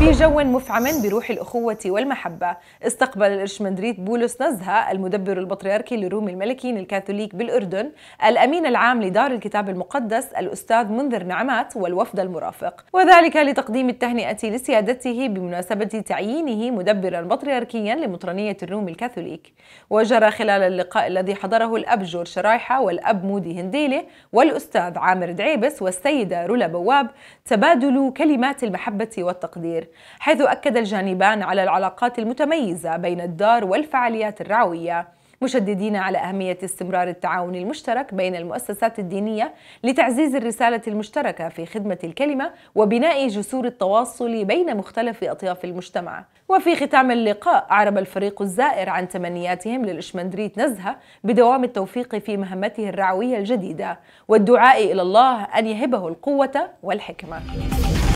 في جو مفعم بروح الأخوة والمحبة استقبل الإرش مدريد بولس نزهة المدبر البطريركي للروم الملكيين الكاثوليك بالأردن الأمين العام لدار الكتاب المقدس الأستاذ منذر نعمات والوفد المرافق وذلك لتقديم التهنئة لسيادته بمناسبة تعيينه مدبرا بطريركيا لمطرانية الروم الكاثوليك وجرى خلال اللقاء الذي حضره الأب جورج شرايحة والأب مودي هنديلة والأستاذ عامر دعيبس والسيدة رولا بواب تبادل كلمات المحبة والتقدير حيث أكد الجانبان على العلاقات المتميزة بين الدار والفعاليات الرعوية مشددين على أهمية استمرار التعاون المشترك بين المؤسسات الدينية لتعزيز الرسالة المشتركة في خدمة الكلمة وبناء جسور التواصل بين مختلف أطياف المجتمع وفي ختام اللقاء أعرب الفريق الزائر عن تمنياتهم للإشمندريت نزهة بدوام التوفيق في مهمته الرعوية الجديدة والدعاء إلى الله أن يهبه القوة والحكمة